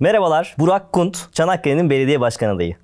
Merhabalar, Burak Kunt, Çanakkale'nin belediye başkan adayı.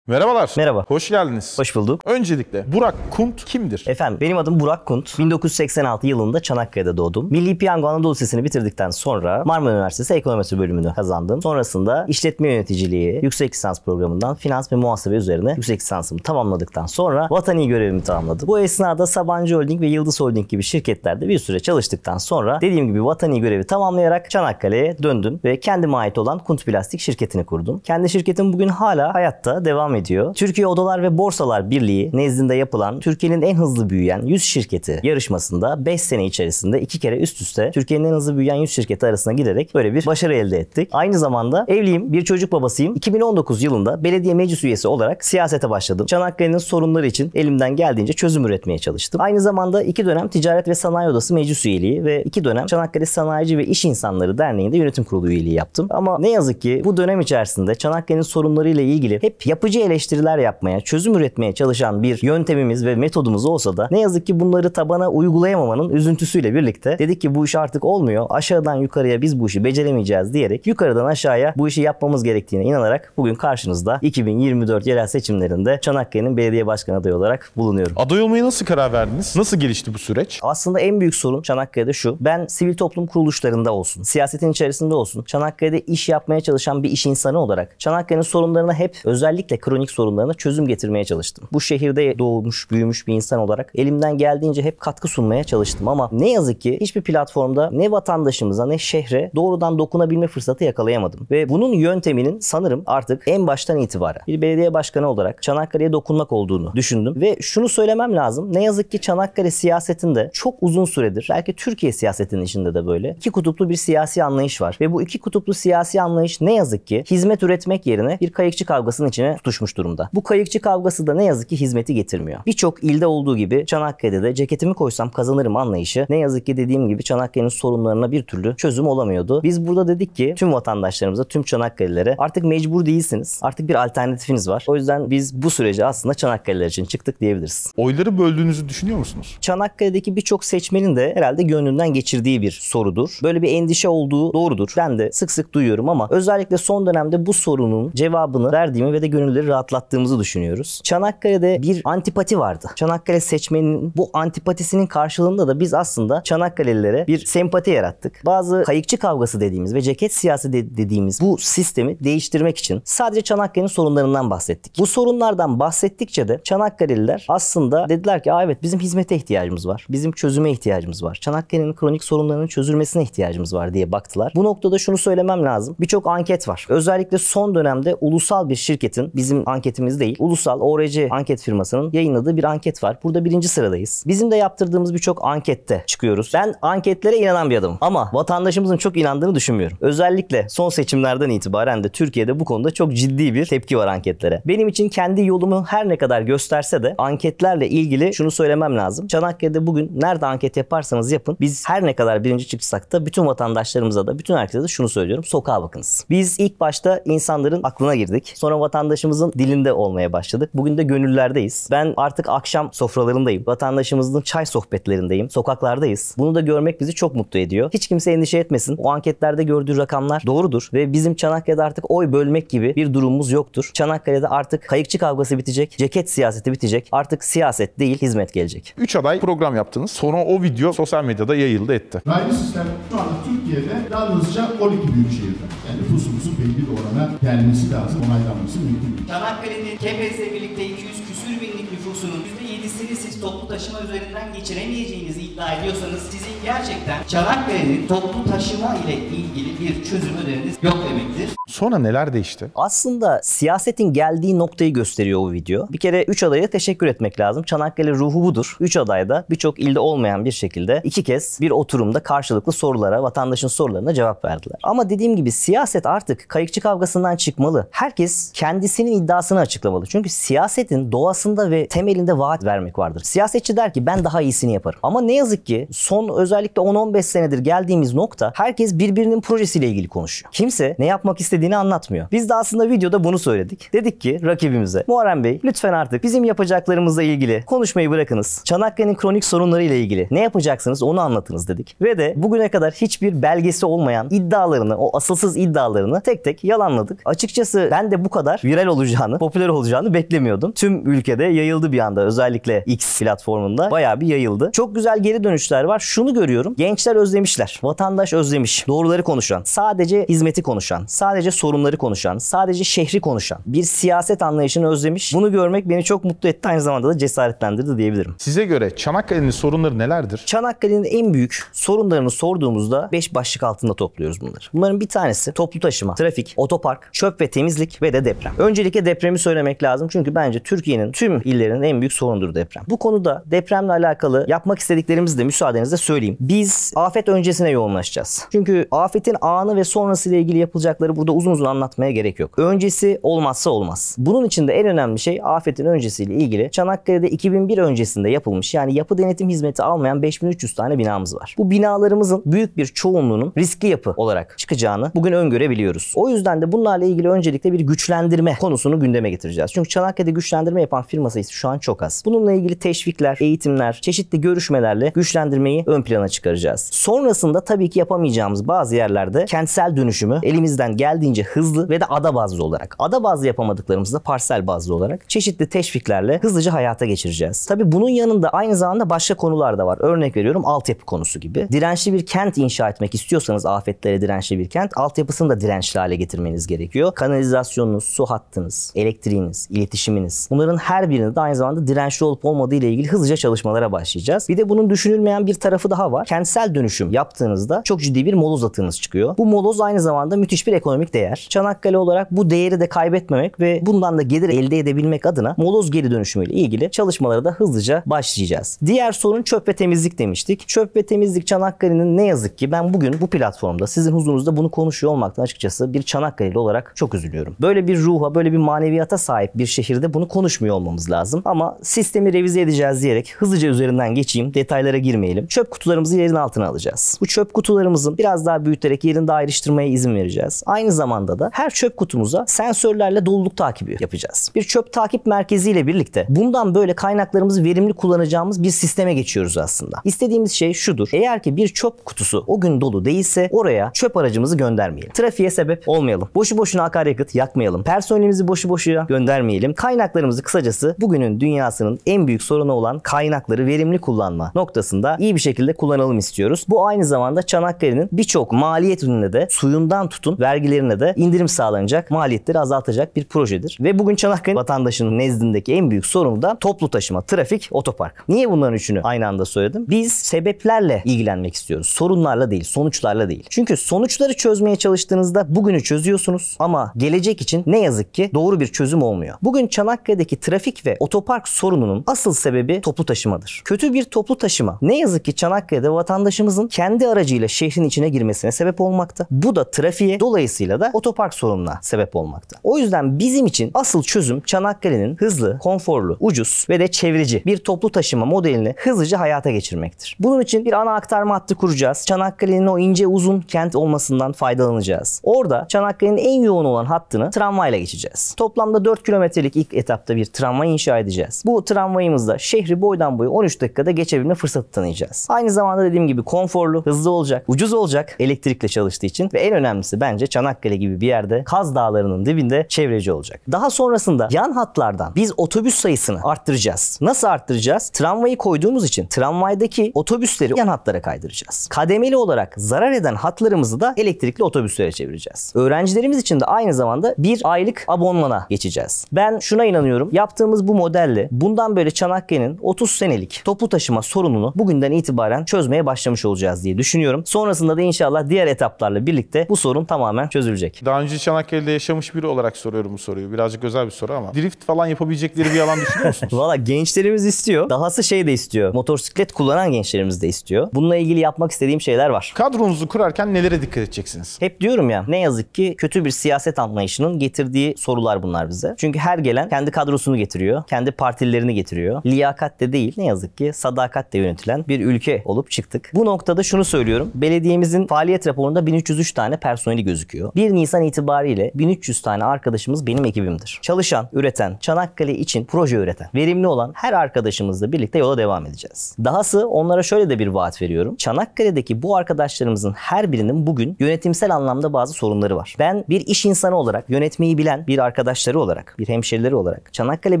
Merhabalar. Merhaba. Hoş geldiniz. Hoş bulduk. Öncelikle Burak Kunt kimdir? Efendim benim adım Burak Kunt. 1986 yılında Çanakkale'de doğdum. Milli Piyango Anadolu Lisesi'ni bitirdikten sonra Marmara Üniversitesi Ekonomisi bölümünü kazandım. Sonrasında işletme yöneticiliği yüksek lisans programından finans ve muhasebe üzerine yüksek lisansımı tamamladıktan sonra vatani görevimi tamamladım. Bu esnada Sabancı Holding ve Yıldız Holding gibi şirketlerde bir süre çalıştıktan sonra dediğim gibi vatani görevi tamamlayarak Çanakkale'ye döndüm ve kendime ait olan Kunt Plastik şirketini kurdum. Kendi şirketim bugün hala hayatta devam ediyor ediyor. Türkiye Odalar ve Borsalar Birliği nezdinde yapılan Türkiye'nin en hızlı büyüyen 100 şirketi yarışmasında 5 sene içerisinde 2 kere üst üste Türkiye'nin en hızlı büyüyen 100 şirketi arasına giderek böyle bir başarı elde ettik. Aynı zamanda evliyim, bir çocuk babasıyım. 2019 yılında belediye meclis üyesi olarak siyasete başladım. Çanakkale'nin sorunları için elimden geldiğince çözüm üretmeye çalıştım. Aynı zamanda iki dönem Ticaret ve Sanayi Odası meclis üyeliği ve iki dönem Çanakkale Sanayici ve İş İnsanları Derneği'nde yönetim kurulu üyeliği yaptım. Ama ne yazık ki bu dönem içerisinde Çanakkale'nin sorunlarıyla ilgili hep yapıcı eleştiriler yapmaya, çözüm üretmeye çalışan bir yöntemimiz ve metodumuz olsa da ne yazık ki bunları tabana uygulayamamanın üzüntüsüyle birlikte dedik ki bu iş artık olmuyor. Aşağıdan yukarıya biz bu işi beceremeyeceğiz diyerek yukarıdan aşağıya bu işi yapmamız gerektiğine inanarak bugün karşınızda 2024 yerel seçimlerinde Çanakkale'nin belediye başkanı adayı olarak bulunuyorum. Aday olmayı nasıl karar verdiniz? Nasıl gelişti bu süreç? Aslında en büyük sorun Çanakkale'de şu. Ben sivil toplum kuruluşlarında olsun, siyasetin içerisinde olsun, Çanakkale'de iş yapmaya çalışan bir iş insanı olarak Çanakkale'nin sorunlarına hep özellikle kronik kronik sorunlarına çözüm getirmeye çalıştım. Bu şehirde doğmuş, büyümüş bir insan olarak elimden geldiğince hep katkı sunmaya çalıştım ama ne yazık ki hiçbir platformda ne vatandaşımıza ne şehre doğrudan dokunabilme fırsatı yakalayamadım. Ve bunun yönteminin sanırım artık en baştan itibaren bir belediye başkanı olarak Çanakkale'ye dokunmak olduğunu düşündüm ve şunu söylemem lazım. Ne yazık ki Çanakkale siyasetinde çok uzun süredir belki Türkiye siyasetinin içinde de böyle iki kutuplu bir siyasi anlayış var ve bu iki kutuplu siyasi anlayış ne yazık ki hizmet üretmek yerine bir kayıkçı kavgasının içine tutuşmuş oluşmuş durumda. Bu kayıkçı kavgası da ne yazık ki hizmeti getirmiyor. Birçok ilde olduğu gibi Çanakkale'de de ceketimi koysam kazanırım anlayışı ne yazık ki dediğim gibi Çanakkale'nin sorunlarına bir türlü çözüm olamıyordu. Biz burada dedik ki tüm vatandaşlarımıza, tüm Çanakkale'lere artık mecbur değilsiniz. Artık bir alternatifiniz var. O yüzden biz bu süreci aslında Çanakkale'ler için çıktık diyebiliriz. Oyları böldüğünüzü düşünüyor musunuz? Çanakkale'deki birçok seçmenin de herhalde gönlünden geçirdiği bir sorudur. Böyle bir endişe olduğu doğrudur. Ben de sık sık duyuyorum ama özellikle son dönemde bu sorunun cevabını verdiğimi ve de gönülleri rahat atlattığımızı düşünüyoruz. Çanakkale'de bir antipati vardı. Çanakkale seçmenin bu antipatisinin karşılığında da biz aslında Çanakkale'lilere bir sempati yarattık. Bazı kayıkçı kavgası dediğimiz ve ceket siyasi de- dediğimiz bu sistemi değiştirmek için sadece Çanakkale'nin sorunlarından bahsettik. Bu sorunlardan bahsettikçe de Çanakkale'liler aslında dediler ki evet bizim hizmete ihtiyacımız var. Bizim çözüme ihtiyacımız var. Çanakkale'nin kronik sorunlarının çözülmesine ihtiyacımız var diye baktılar. Bu noktada şunu söylemem lazım. Birçok anket var. Özellikle son dönemde ulusal bir şirketin bizim bizim anketimiz değil. Ulusal ORC anket firmasının yayınladığı bir anket var. Burada birinci sıradayız. Bizim de yaptırdığımız birçok ankette çıkıyoruz. Ben anketlere inanan bir adamım. Ama vatandaşımızın çok inandığını düşünmüyorum. Özellikle son seçimlerden itibaren de Türkiye'de bu konuda çok ciddi bir tepki var anketlere. Benim için kendi yolumu her ne kadar gösterse de anketlerle ilgili şunu söylemem lazım. Çanakkale'de bugün nerede anket yaparsanız yapın. Biz her ne kadar birinci çıksak da bütün vatandaşlarımıza da bütün herkese de şunu söylüyorum. Sokağa bakınız. Biz ilk başta insanların aklına girdik. Sonra vatandaşımızın halkımızın dilinde olmaya başladık. Bugün de gönüllerdeyiz. Ben artık akşam sofralarındayım. Vatandaşımızın çay sohbetlerindeyim. Sokaklardayız. Bunu da görmek bizi çok mutlu ediyor. Hiç kimse endişe etmesin. O anketlerde gördüğü rakamlar doğrudur ve bizim Çanakkale'de artık oy bölmek gibi bir durumumuz yoktur. Çanakkale'de artık kayıkçı kavgası bitecek, ceket siyaseti bitecek. Artık siyaset değil hizmet gelecek. 3 aday program yaptınız. Sonra o video sosyal medyada yayıldı etti. Raylı sistem şu anda Türkiye'de yalnızca 12 büyük şehirde. Yani nüfusumuzun belli bir orana gelmesi lazım, onaylanması mümkün değil. Çanakkale'nin Kepez'le birlikte 200 küsür binlik nüfusunun %7'sini siz toplu taşıma üzerinden geçiremeyeceğinizi iddia ediyorsanız sizin gerçekten Çanakkale'nin toplu taşıma ile ilgili bir çözüm öneriniz yok demektir. Sonra neler değişti? Aslında siyasetin geldiği noktayı gösteriyor bu video. Bir kere 3 adaya teşekkür etmek lazım. Çanakkale ruhu budur. 3 aday da birçok ilde olmayan bir şekilde iki kez bir oturumda karşılıklı sorulara, vatandaşın sorularına cevap verdiler. Ama dediğim gibi siyaset artık kayıkçı kavgasından çıkmalı. Herkes kendisinin iddiasını açıklamalı. Çünkü siyasetin doğasında ve temelinde vaat vermek vardır. Siyasetçi der ki ben daha iyisini yaparım. Ama ne yazık ki son özellikle 10-15 senedir geldiğimiz nokta herkes birbirinin projesiyle ilgili konuşuyor. Kimse ne yapmak istediğini istediğini anlatmıyor. Biz de aslında videoda bunu söyledik. Dedik ki rakibimize Muharrem Bey lütfen artık bizim yapacaklarımızla ilgili konuşmayı bırakınız. Çanakkale'nin kronik sorunları ile ilgili ne yapacaksınız onu anlatınız dedik. Ve de bugüne kadar hiçbir belgesi olmayan iddialarını, o asılsız iddialarını tek tek yalanladık. Açıkçası ben de bu kadar viral olacağını, popüler olacağını beklemiyordum. Tüm ülkede yayıldı bir anda. Özellikle X platformunda bayağı bir yayıldı. Çok güzel geri dönüşler var. Şunu görüyorum. Gençler özlemişler. Vatandaş özlemiş. Doğruları konuşan. Sadece hizmeti konuşan. Sadece sadece sorunları konuşan, sadece şehri konuşan bir siyaset anlayışını özlemiş. Bunu görmek beni çok mutlu etti. Aynı zamanda da cesaretlendirdi diyebilirim. Size göre Çanakkale'nin sorunları nelerdir? Çanakkale'nin en büyük sorunlarını sorduğumuzda 5 başlık altında topluyoruz bunları. Bunların bir tanesi toplu taşıma, trafik, otopark, çöp ve temizlik ve de deprem. Öncelikle depremi söylemek lazım çünkü bence Türkiye'nin tüm illerinin en büyük sorunudur deprem. Bu konuda depremle alakalı yapmak istediklerimizi de müsaadenizle söyleyeyim. Biz afet öncesine yoğunlaşacağız. Çünkü afetin anı ve sonrası ile ilgili yapılacakları burada uzun uzun anlatmaya gerek yok. Öncesi olmazsa olmaz. Bunun için de en önemli şey afetin öncesiyle ilgili Çanakkale'de 2001 öncesinde yapılmış yani yapı denetim hizmeti almayan 5300 tane binamız var. Bu binalarımızın büyük bir çoğunluğunun riskli yapı olarak çıkacağını bugün öngörebiliyoruz. O yüzden de bunlarla ilgili öncelikle bir güçlendirme konusunu gündeme getireceğiz. Çünkü Çanakkale'de güçlendirme yapan firma sayısı şu an çok az. Bununla ilgili teşvikler, eğitimler, çeşitli görüşmelerle güçlendirmeyi ön plana çıkaracağız. Sonrasında tabii ki yapamayacağımız bazı yerlerde kentsel dönüşümü elimizden geldiğince olabildiğince hızlı ve de ada bazlı olarak, ada bazlı yapamadıklarımızı da parsel bazlı olarak çeşitli teşviklerle hızlıca hayata geçireceğiz. Tabi bunun yanında aynı zamanda başka konular da var. Örnek veriyorum altyapı konusu gibi. Dirençli bir kent inşa etmek istiyorsanız afetlere dirençli bir kent, altyapısını da dirençli hale getirmeniz gerekiyor. Kanalizasyonunuz, su hattınız, elektriğiniz, iletişiminiz. Bunların her birini de aynı zamanda dirençli olup olmadığı ile ilgili hızlıca çalışmalara başlayacağız. Bir de bunun düşünülmeyen bir tarafı daha var. Kentsel dönüşüm yaptığınızda çok ciddi bir moloz atığınız çıkıyor. Bu moloz aynı zamanda müthiş bir ekonomik değer. Çanakkale olarak bu değeri de kaybetmemek ve bundan da gelir elde edebilmek adına moloz geri dönüşümüyle ilgili çalışmalara da hızlıca başlayacağız. Diğer sorun çöp ve temizlik demiştik. Çöp ve temizlik Çanakkale'nin ne yazık ki ben bugün bu platformda sizin huzurunuzda bunu konuşuyor olmaktan açıkçası bir Çanakkale'li olarak çok üzülüyorum. Böyle bir ruha, böyle bir maneviyata sahip bir şehirde bunu konuşmuyor olmamız lazım. Ama sistemi revize edeceğiz diyerek hızlıca üzerinden geçeyim. Detaylara girmeyelim. Çöp kutularımızı yerin altına alacağız. Bu çöp kutularımızın biraz daha büyüterek yerini daha ayrıştırmaya izin vereceğiz. Aynı zamanda zamanda da her çöp kutumuza sensörlerle doluluk takibi yapacağız. Bir çöp takip merkezi ile birlikte bundan böyle kaynaklarımızı verimli kullanacağımız bir sisteme geçiyoruz aslında. İstediğimiz şey şudur. Eğer ki bir çöp kutusu o gün dolu değilse oraya çöp aracımızı göndermeyelim. Trafiğe sebep olmayalım. Boşu boşuna akaryakıt yakmayalım. Personelimizi boşu boşuya göndermeyelim. Kaynaklarımızı kısacası bugünün dünyasının en büyük sorunu olan kaynakları verimli kullanma noktasında iyi bir şekilde kullanalım istiyoruz. Bu aynı zamanda Çanakkale'nin birçok maliyet ürününe de suyundan tutun vergilerine de indirim sağlanacak, maliyetleri azaltacak bir projedir. Ve bugün Çanakkale vatandaşının nezdindeki en büyük sorunu da toplu taşıma, trafik, otopark. Niye bunların üçünü aynı anda söyledim? Biz sebeplerle ilgilenmek istiyoruz. Sorunlarla değil, sonuçlarla değil. Çünkü sonuçları çözmeye çalıştığınızda bugünü çözüyorsunuz ama gelecek için ne yazık ki doğru bir çözüm olmuyor. Bugün Çanakkale'deki trafik ve otopark sorununun asıl sebebi toplu taşımadır. Kötü bir toplu taşıma ne yazık ki Çanakkale'de vatandaşımızın kendi aracıyla şehrin içine girmesine sebep olmakta. Bu da trafiğe dolayısıyla da da otopark sorununa sebep olmakta. O yüzden bizim için asıl çözüm Çanakkale'nin hızlı, konforlu, ucuz ve de çevreci bir toplu taşıma modelini hızlıca hayata geçirmektir. Bunun için bir ana aktarma hattı kuracağız. Çanakkale'nin o ince uzun kent olmasından faydalanacağız. Orada Çanakkale'nin en yoğun olan hattını tramvayla geçeceğiz. Toplamda 4 kilometrelik ilk etapta bir tramvay inşa edeceğiz. Bu tramvayımızda şehri boydan boyu 13 dakikada geçebilme fırsatı tanıyacağız. Aynı zamanda dediğim gibi konforlu, hızlı olacak, ucuz olacak elektrikle çalıştığı için ve en önemlisi bence Çanakkale gibi bir yerde Kaz Dağları'nın dibinde çevreci olacak. Daha sonrasında yan hatlardan biz otobüs sayısını arttıracağız. Nasıl arttıracağız? Tramvayı koyduğumuz için tramvaydaki otobüsleri yan hatlara kaydıracağız. Kademeli olarak zarar eden hatlarımızı da elektrikli otobüslere çevireceğiz. Öğrencilerimiz için de aynı zamanda bir aylık abonmana geçeceğiz. Ben şuna inanıyorum. Yaptığımız bu modelle bundan böyle Çanakkale'nin 30 senelik topu taşıma sorununu bugünden itibaren çözmeye başlamış olacağız diye düşünüyorum. Sonrasında da inşallah diğer etaplarla birlikte bu sorun tamamen çözülecek sürecek. Daha önce Çanakkale'de yaşamış biri olarak soruyorum bu soruyu. Birazcık özel bir soru ama. Drift falan yapabilecekleri bir alan düşünüyor musunuz? Valla gençlerimiz istiyor. Dahası şey de istiyor. Motosiklet kullanan gençlerimiz de istiyor. Bununla ilgili yapmak istediğim şeyler var. Kadronuzu kurarken nelere dikkat edeceksiniz? Hep diyorum ya ne yazık ki kötü bir siyaset anlayışının getirdiği sorular bunlar bize. Çünkü her gelen kendi kadrosunu getiriyor. Kendi partilerini getiriyor. Liyakat de değil ne yazık ki sadakat de yönetilen bir ülke olup çıktık. Bu noktada şunu söylüyorum. Belediyemizin faaliyet raporunda 1303 tane personeli gözüküyor. Bir 1 Nisan itibariyle 1300 tane arkadaşımız benim ekibimdir. Çalışan, üreten, Çanakkale için proje üreten, verimli olan her arkadaşımızla birlikte yola devam edeceğiz. Dahası onlara şöyle de bir vaat veriyorum. Çanakkale'deki bu arkadaşlarımızın her birinin bugün yönetimsel anlamda bazı sorunları var. Ben bir iş insanı olarak, yönetmeyi bilen bir arkadaşları olarak, bir hemşerileri olarak Çanakkale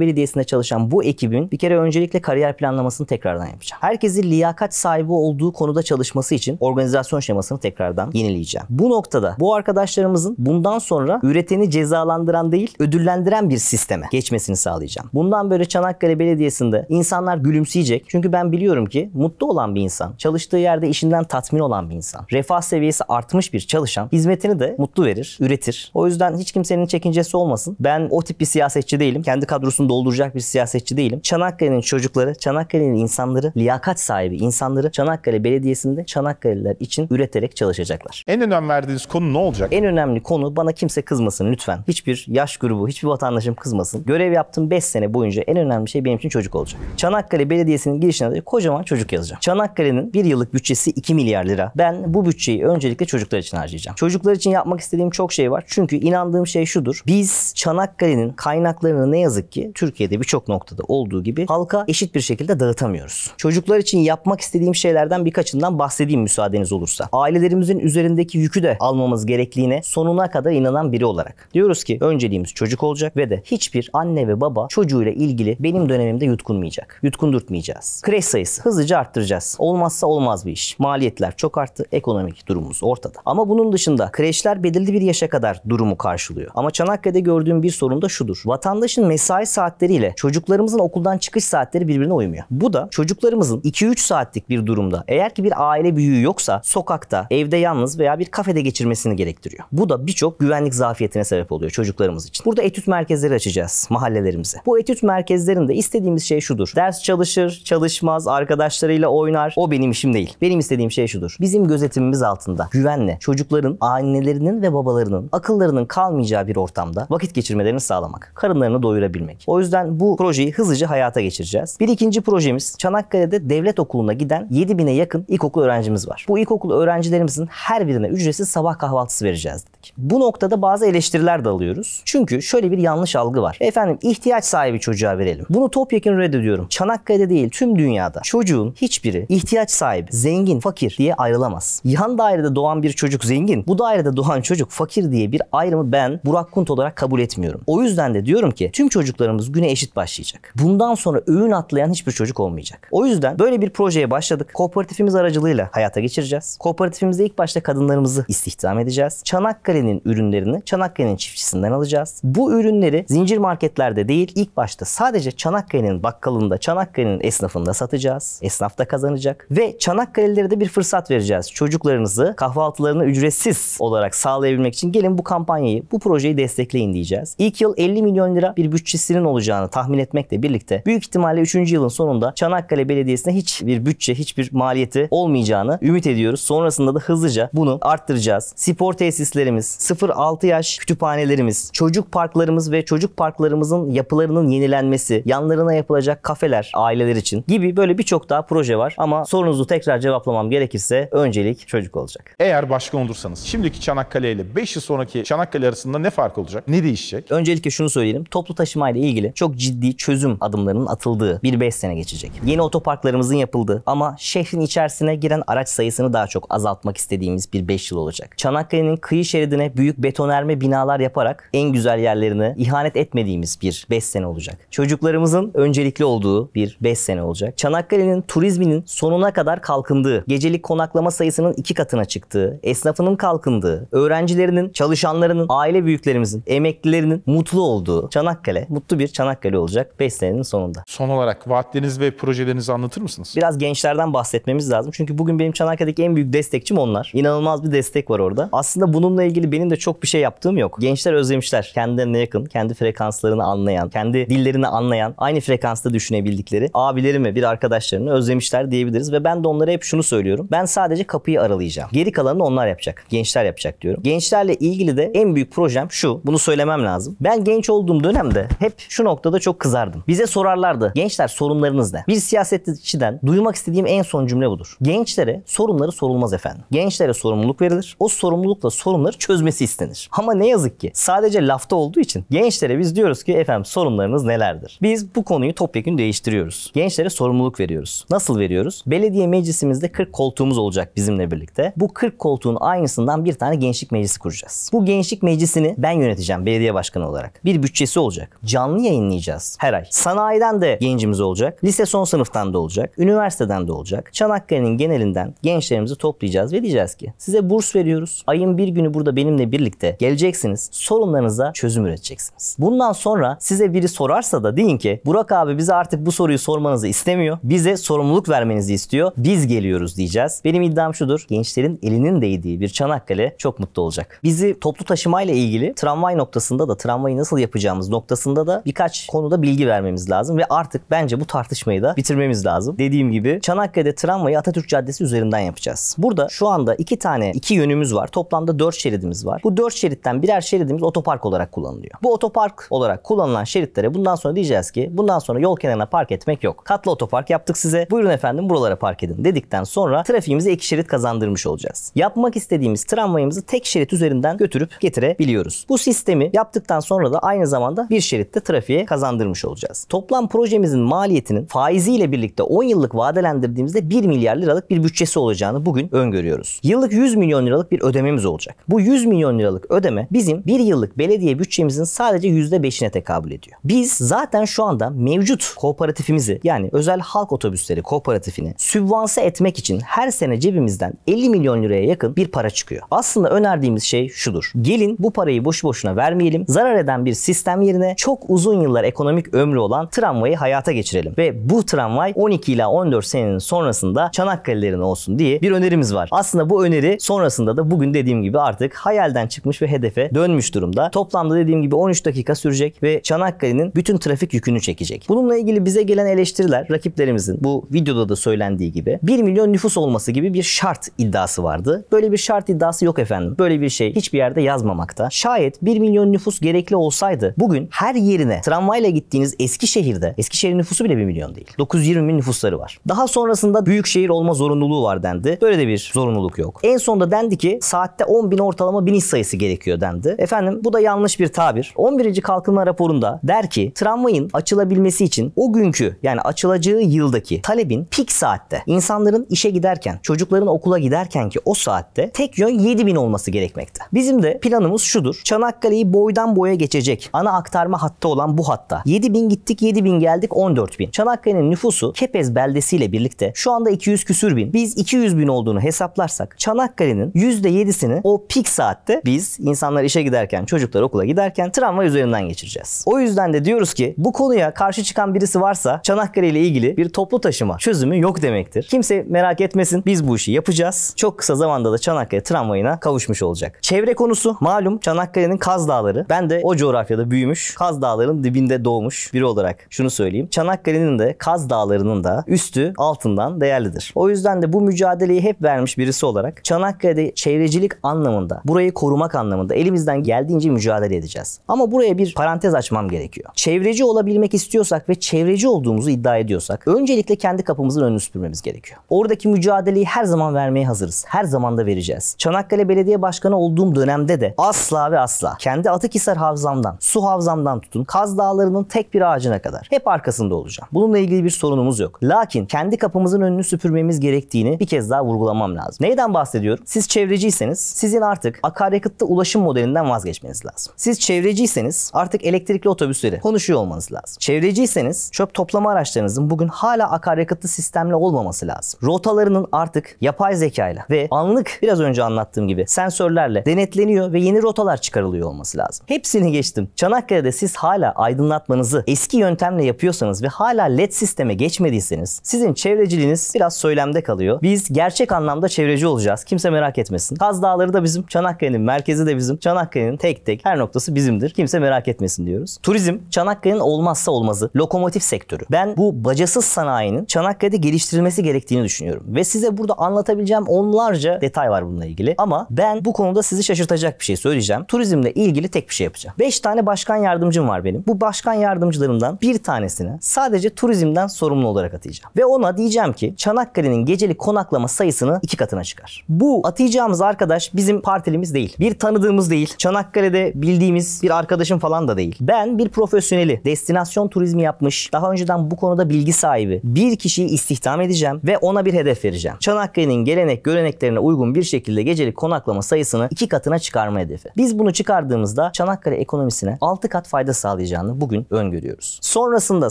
Belediyesi'nde çalışan bu ekibin bir kere öncelikle kariyer planlamasını tekrardan yapacağım. Herkesi liyakat sahibi olduğu konuda çalışması için organizasyon şemasını tekrardan yenileyeceğim. Bu noktada bu arkadaşlarımız Bakanlığımızın bundan sonra üreteni cezalandıran değil ödüllendiren bir sisteme geçmesini sağlayacağım. Bundan böyle Çanakkale Belediyesi'nde insanlar gülümseyecek. Çünkü ben biliyorum ki mutlu olan bir insan, çalıştığı yerde işinden tatmin olan bir insan, refah seviyesi artmış bir çalışan hizmetini de mutlu verir, üretir. O yüzden hiç kimsenin çekincesi olmasın. Ben o tip bir siyasetçi değilim. Kendi kadrosunu dolduracak bir siyasetçi değilim. Çanakkale'nin çocukları, Çanakkale'nin insanları, liyakat sahibi insanları Çanakkale Belediyesi'nde Çanakkale'liler için üreterek çalışacaklar. En önem verdiğiniz konu ne olacak? En önemli önemli konu bana kimse kızmasın lütfen. Hiçbir yaş grubu, hiçbir vatandaşım kızmasın. Görev yaptığım 5 sene boyunca en önemli şey benim için çocuk olacak. Çanakkale Belediyesi'nin girişine de kocaman çocuk yazacağım. Çanakkale'nin bir yıllık bütçesi 2 milyar lira. Ben bu bütçeyi öncelikle çocuklar için harcayacağım. Çocuklar için yapmak istediğim çok şey var. Çünkü inandığım şey şudur. Biz Çanakkale'nin kaynaklarını ne yazık ki Türkiye'de birçok noktada olduğu gibi halka eşit bir şekilde dağıtamıyoruz. Çocuklar için yapmak istediğim şeylerden birkaçından bahsedeyim müsaadeniz olursa. Ailelerimizin üzerindeki yükü de almamız gerektiğine sonuna kadar inanan biri olarak. Diyoruz ki önceliğimiz çocuk olacak ve de hiçbir anne ve baba çocuğuyla ilgili benim dönemimde yutkunmayacak. Yutkundurtmayacağız. Kreş sayısı hızlıca arttıracağız. Olmazsa olmaz bir iş. Maliyetler çok arttı. Ekonomik durumumuz ortada. Ama bunun dışında kreşler belirli bir yaşa kadar durumu karşılıyor. Ama Çanakkale'de gördüğüm bir sorun da şudur. Vatandaşın mesai saatleriyle çocuklarımızın okuldan çıkış saatleri birbirine uymuyor. Bu da çocuklarımızın 2-3 saatlik bir durumda eğer ki bir aile büyüğü yoksa sokakta, evde yalnız veya bir kafede geçirmesini gerektiriyor. Bu da birçok güvenlik zafiyetine sebep oluyor çocuklarımız için. Burada etüt merkezleri açacağız mahallelerimize. Bu etüt merkezlerinde istediğimiz şey şudur. Ders çalışır, çalışmaz, arkadaşlarıyla oynar. O benim işim değil. Benim istediğim şey şudur. Bizim gözetimimiz altında güvenle çocukların, annelerinin ve babalarının akıllarının kalmayacağı bir ortamda vakit geçirmelerini sağlamak. Karınlarını doyurabilmek. O yüzden bu projeyi hızlıca hayata geçireceğiz. Bir ikinci projemiz Çanakkale'de devlet okuluna giden 7000'e yakın ilkokul öğrencimiz var. Bu ilkokul öğrencilerimizin her birine ücretsiz sabah kahvaltısı vereceğiz. dedi bahsettik. Bu noktada bazı eleştiriler de alıyoruz. Çünkü şöyle bir yanlış algı var. Efendim ihtiyaç sahibi çocuğa verelim. Bunu topyekun reddediyorum. Çanakkale'de değil tüm dünyada çocuğun hiçbiri ihtiyaç sahibi, zengin, fakir diye ayrılamaz. Yan dairede doğan bir çocuk zengin, bu dairede doğan çocuk fakir diye bir ayrımı ben Burak Kunt olarak kabul etmiyorum. O yüzden de diyorum ki tüm çocuklarımız güne eşit başlayacak. Bundan sonra öğün atlayan hiçbir çocuk olmayacak. O yüzden böyle bir projeye başladık. Kooperatifimiz aracılığıyla hayata geçireceğiz. Kooperatifimizde ilk başta kadınlarımızı istihdam edeceğiz. Çanakkale Çanakkale'nin ürünlerini Çanakkale'nin çiftçisinden alacağız. Bu ürünleri zincir marketlerde değil ilk başta sadece Çanakkale'nin bakkalında, Çanakkale'nin esnafında satacağız. Esnaf da kazanacak ve Çanakkale'lilere de bir fırsat vereceğiz. Çocuklarınızı kahvaltılarını ücretsiz olarak sağlayabilmek için gelin bu kampanyayı, bu projeyi destekleyin diyeceğiz. İlk yıl 50 milyon lira bir bütçesinin olacağını tahmin etmekle birlikte büyük ihtimalle 3. yılın sonunda Çanakkale Belediyesi'ne hiçbir bütçe, hiçbir maliyeti olmayacağını ümit ediyoruz. Sonrasında da hızlıca bunu arttıracağız. Spor tesislerimiz kütüphanelerimiz, 0-6 yaş kütüphanelerimiz, çocuk parklarımız ve çocuk parklarımızın yapılarının yenilenmesi, yanlarına yapılacak kafeler aileler için gibi böyle birçok daha proje var. Ama sorunuzu tekrar cevaplamam gerekirse öncelik çocuk olacak. Eğer başkan olursanız şimdiki Çanakkale ile 5 yıl sonraki Çanakkale arasında ne fark olacak? Ne değişecek? Öncelikle şunu söyleyelim. Toplu taşıma ile ilgili çok ciddi çözüm adımlarının atıldığı bir 5 sene geçecek. Yeni otoparklarımızın yapıldığı ama şehrin içerisine giren araç sayısını daha çok azaltmak istediğimiz bir 5 yıl olacak. Çanakkale'nin kıyı şeridi Mardin'e büyük betonerme binalar yaparak en güzel yerlerini ihanet etmediğimiz bir 5 sene olacak. Çocuklarımızın öncelikli olduğu bir 5 sene olacak. Çanakkale'nin turizminin sonuna kadar kalkındığı, gecelik konaklama sayısının iki katına çıktığı, esnafının kalkındığı, öğrencilerinin, çalışanlarının, aile büyüklerimizin, emeklilerinin mutlu olduğu Çanakkale, mutlu bir Çanakkale olacak 5 senenin sonunda. Son olarak vaatleriniz ve projelerinizi anlatır mısınız? Biraz gençlerden bahsetmemiz lazım. Çünkü bugün benim Çanakkale'deki en büyük destekçim onlar. İnanılmaz bir destek var orada. Aslında bununla ilgili ilgili benim de çok bir şey yaptığım yok. Gençler özlemişler. Kendilerine yakın, kendi frekanslarını anlayan, kendi dillerini anlayan, aynı frekansta düşünebildikleri abilerimi, bir arkadaşlarını özlemişler diyebiliriz ve ben de onlara hep şunu söylüyorum. Ben sadece kapıyı aralayacağım. Geri kalanını onlar yapacak. Gençler yapacak diyorum. Gençlerle ilgili de en büyük projem şu. Bunu söylemem lazım. Ben genç olduğum dönemde hep şu noktada çok kızardım. Bize sorarlardı. Gençler sorunlarınız ne? Bir siyasetçiden duymak istediğim en son cümle budur. Gençlere sorunları sorulmaz efendim. Gençlere sorumluluk verilir. O sorumlulukla sorunları çözülür çözmesi istenir. Ama ne yazık ki sadece lafta olduğu için gençlere biz diyoruz ki efendim sorunlarınız nelerdir? Biz bu konuyu topyekun değiştiriyoruz. Gençlere sorumluluk veriyoruz. Nasıl veriyoruz? Belediye meclisimizde 40 koltuğumuz olacak bizimle birlikte. Bu 40 koltuğun aynısından bir tane gençlik meclisi kuracağız. Bu gençlik meclisini ben yöneteceğim belediye başkanı olarak. Bir bütçesi olacak. Canlı yayınlayacağız her ay. Sanayiden de gencimiz olacak. Lise son sınıftan da olacak. Üniversiteden de olacak. Çanakkale'nin genelinden gençlerimizi toplayacağız ve diyeceğiz ki size burs veriyoruz. Ayın bir günü burada benimle birlikte geleceksiniz. Sorunlarınıza çözüm üreteceksiniz. Bundan sonra size biri sorarsa da deyin ki Burak abi bize artık bu soruyu sormanızı istemiyor. Bize sorumluluk vermenizi istiyor. Biz geliyoruz diyeceğiz. Benim iddiam şudur. Gençlerin elinin değdiği bir Çanakkale çok mutlu olacak. Bizi toplu taşımayla ilgili tramvay noktasında da tramvayı nasıl yapacağımız noktasında da birkaç konuda bilgi vermemiz lazım ve artık bence bu tartışmayı da bitirmemiz lazım. Dediğim gibi Çanakkale'de tramvayı Atatürk Caddesi üzerinden yapacağız. Burada şu anda iki tane iki yönümüz var. Toplamda dört şeridimiz şeridimiz var. Bu 4 şeritten birer şeridimiz otopark olarak kullanılıyor. Bu otopark olarak kullanılan şeritlere bundan sonra diyeceğiz ki bundan sonra yol kenarına park etmek yok. Katlı otopark yaptık size. Buyurun efendim buralara park edin dedikten sonra trafiğimize iki şerit kazandırmış olacağız. Yapmak istediğimiz tramvayımızı tek şerit üzerinden götürüp getirebiliyoruz. Bu sistemi yaptıktan sonra da aynı zamanda bir şeritte trafiğe kazandırmış olacağız. Toplam projemizin maliyetinin faiziyle birlikte 10 yıllık vadelendirdiğimizde 1 milyar liralık bir bütçesi olacağını bugün öngörüyoruz. Yıllık 100 milyon liralık bir ödememiz olacak. Bu 100 milyon liralık ödeme bizim bir yıllık belediye bütçemizin sadece %5'ine tekabül ediyor. Biz zaten şu anda mevcut kooperatifimizi yani özel halk otobüsleri kooperatifini sübvanse etmek için her sene cebimizden 50 milyon liraya yakın bir para çıkıyor. Aslında önerdiğimiz şey şudur. Gelin bu parayı boşu boşuna vermeyelim. Zarar eden bir sistem yerine çok uzun yıllar ekonomik ömrü olan tramvayı hayata geçirelim. Ve bu tramvay 12 ila 14 senenin sonrasında Çanakkale'lerin olsun diye bir önerimiz var. Aslında bu öneri sonrasında da bugün dediğim gibi artık hayalden çıkmış ve hedefe dönmüş durumda. Toplamda dediğim gibi 13 dakika sürecek ve Çanakkale'nin bütün trafik yükünü çekecek. Bununla ilgili bize gelen eleştiriler rakiplerimizin bu videoda da söylendiği gibi 1 milyon nüfus olması gibi bir şart iddiası vardı. Böyle bir şart iddiası yok efendim. Böyle bir şey hiçbir yerde yazmamakta. Şayet 1 milyon nüfus gerekli olsaydı bugün her yerine tramvayla gittiğiniz Eskişehir'de Eskişehir'in nüfusu bile 1 milyon değil. 920 bin nüfusları var. Daha sonrasında büyük şehir olma zorunluluğu var dendi. Böyle de bir zorunluluk yok. En sonunda dendi ki saatte 10 bin ortalama ortalama bin iş sayısı gerekiyor dendi. Efendim bu da yanlış bir tabir. 11. Kalkınma raporunda der ki tramvayın açılabilmesi için o günkü yani açılacağı yıldaki talebin pik saatte insanların işe giderken çocukların okula giderken ki o saatte tek yön 7000 olması gerekmekte. Bizim de planımız şudur. Çanakkale'yi boydan boya geçecek ana aktarma hattı olan bu hatta 7000 gittik 7000 geldik 14000. Çanakkale'nin nüfusu Kepez beldesiyle birlikte şu anda 200 küsür bin. Biz 200 bin olduğunu hesaplarsak Çanakkale'nin %7'sini o pik saatte biz insanlar işe giderken, çocuklar okula giderken tramvay üzerinden geçireceğiz. O yüzden de diyoruz ki bu konuya karşı çıkan birisi varsa Çanakkale ile ilgili bir toplu taşıma çözümü yok demektir. Kimse merak etmesin biz bu işi yapacağız. Çok kısa zamanda da Çanakkale tramvayına kavuşmuş olacak. Çevre konusu malum Çanakkale'nin Kaz Dağları. Ben de o coğrafyada büyümüş, Kaz Dağları'nın dibinde doğmuş biri olarak şunu söyleyeyim. Çanakkale'nin de Kaz Dağları'nın da üstü altından değerlidir. O yüzden de bu mücadeleyi hep vermiş birisi olarak Çanakkale'de çevrecilik anlamında burayı korumak anlamında elimizden geldiğince mücadele edeceğiz. Ama buraya bir parantez açmam gerekiyor. Çevreci olabilmek istiyorsak ve çevreci olduğumuzu iddia ediyorsak öncelikle kendi kapımızın önünü süpürmemiz gerekiyor. Oradaki mücadeleyi her zaman vermeye hazırız. Her zaman da vereceğiz. Çanakkale Belediye Başkanı olduğum dönemde de asla ve asla kendi Atıkhisar havzamdan, su havzamdan tutun Kaz Dağları'nın tek bir ağacına kadar hep arkasında olacağım. Bununla ilgili bir sorunumuz yok. Lakin kendi kapımızın önünü süpürmemiz gerektiğini bir kez daha vurgulamam lazım. Neyden bahsediyorum? Siz çevreciyseniz sizin artık olarak akaryakıtta ulaşım modelinden vazgeçmeniz lazım. Siz çevreciyseniz artık elektrikli otobüsleri konuşuyor olmanız lazım. Çevreciyseniz çöp toplama araçlarınızın bugün hala akaryakıtlı sistemle olmaması lazım. Rotalarının artık yapay zekayla ve anlık biraz önce anlattığım gibi sensörlerle denetleniyor ve yeni rotalar çıkarılıyor olması lazım. Hepsini geçtim. Çanakkale'de siz hala aydınlatmanızı eski yöntemle yapıyorsanız ve hala led sisteme geçmediyseniz sizin çevreciliğiniz biraz söylemde kalıyor. Biz gerçek anlamda çevreci olacağız. Kimse merak etmesin. Kaz Dağları da bizim Çanakkale Çanakkale'nin merkezi de bizim. Çanakkale'nin tek tek her noktası bizimdir. Kimse merak etmesin diyoruz. Turizm Çanakkale'nin olmazsa olmazı. Lokomotif sektörü. Ben bu bacasız sanayinin Çanakkale'de geliştirilmesi gerektiğini düşünüyorum. Ve size burada anlatabileceğim onlarca detay var bununla ilgili. Ama ben bu konuda sizi şaşırtacak bir şey söyleyeceğim. Turizmle ilgili tek bir şey yapacağım. 5 tane başkan yardımcım var benim. Bu başkan yardımcılarımdan bir tanesine sadece turizmden sorumlu olarak atayacağım. Ve ona diyeceğim ki Çanakkale'nin geceli konaklama sayısını iki katına çıkar. Bu atayacağımız arkadaş bizim partili misafirimiz değil. Bir tanıdığımız değil. Çanakkale'de bildiğimiz bir arkadaşım falan da değil. Ben bir profesyoneli, destinasyon turizmi yapmış, daha önceden bu konuda bilgi sahibi bir kişiyi istihdam edeceğim ve ona bir hedef vereceğim. Çanakkale'nin gelenek göreneklerine uygun bir şekilde gecelik konaklama sayısını iki katına çıkarma hedefi. Biz bunu çıkardığımızda Çanakkale ekonomisine 6 kat fayda sağlayacağını bugün öngörüyoruz. Sonrasında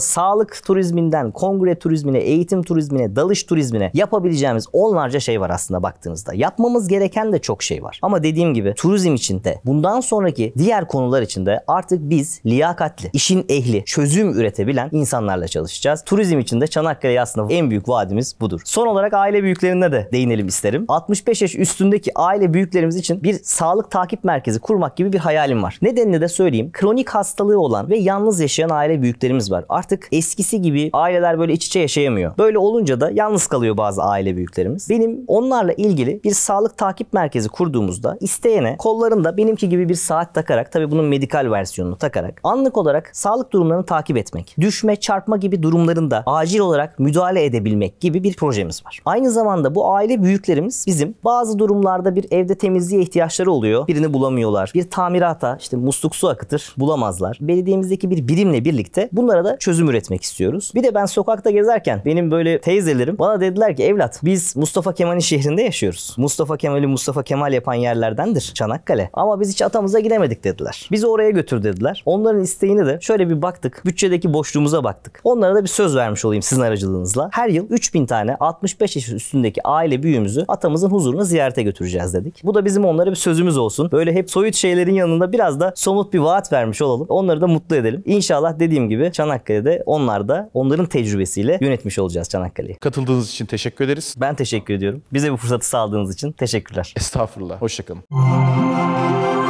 sağlık turizminden kongre turizmine, eğitim turizmine, dalış turizmine yapabileceğimiz onlarca şey var aslında baktığınızda. Yapmamız gereken de çok şey var. Ama dediğim gibi turizm için de bundan sonraki diğer konular için de artık biz liyakatli, işin ehli, çözüm üretebilen insanlarla çalışacağız. Turizm için de Çanakkale aslında en büyük vaadimiz budur. Son olarak aile büyüklerine de değinelim isterim. 65 yaş üstündeki aile büyüklerimiz için bir sağlık takip merkezi kurmak gibi bir hayalim var. Nedenini de söyleyeyim. Kronik hastalığı olan ve yalnız yaşayan aile büyüklerimiz var. Artık eskisi gibi aileler böyle iç içe yaşayamıyor. Böyle olunca da yalnız kalıyor bazı aile büyüklerimiz. Benim onlarla ilgili bir sağlık takip merkezi kurduğumuzda Sonra isteyene kollarında benimki gibi bir saat takarak tabi bunun medikal versiyonunu takarak anlık olarak sağlık durumlarını takip etmek, düşme, çarpma gibi durumlarında acil olarak müdahale edebilmek gibi bir projemiz var. Aynı zamanda bu aile büyüklerimiz bizim bazı durumlarda bir evde temizliğe ihtiyaçları oluyor. Birini bulamıyorlar. Bir tamirata işte musluk su akıtır bulamazlar. Belediyemizdeki bir birimle birlikte bunlara da çözüm üretmek istiyoruz. Bir de ben sokakta gezerken benim böyle teyzelerim bana dediler ki evlat biz Mustafa Kemal'in şehrinde yaşıyoruz. Mustafa Kemal'i Mustafa Kemal yapan yerler yerlerdendir Çanakkale. Ama biz hiç atamıza gidemedik dediler. Bizi oraya götür dediler. Onların isteğini de şöyle bir baktık. Bütçedeki boşluğumuza baktık. Onlara da bir söz vermiş olayım sizin aracılığınızla. Her yıl 3000 tane 65 yaş üstündeki aile büyüğümüzü atamızın huzuruna ziyarete götüreceğiz dedik. Bu da bizim onlara bir sözümüz olsun. Böyle hep soyut şeylerin yanında biraz da somut bir vaat vermiş olalım. Onları da mutlu edelim. İnşallah dediğim gibi Çanakkale'de onlar da onların tecrübesiyle yönetmiş olacağız Çanakkale'yi. Katıldığınız için teşekkür ederiz. Ben teşekkür ediyorum. Bize bu fırsatı sağladığınız için teşekkürler. Estağfurullah. Hoşçakalın. Welcome.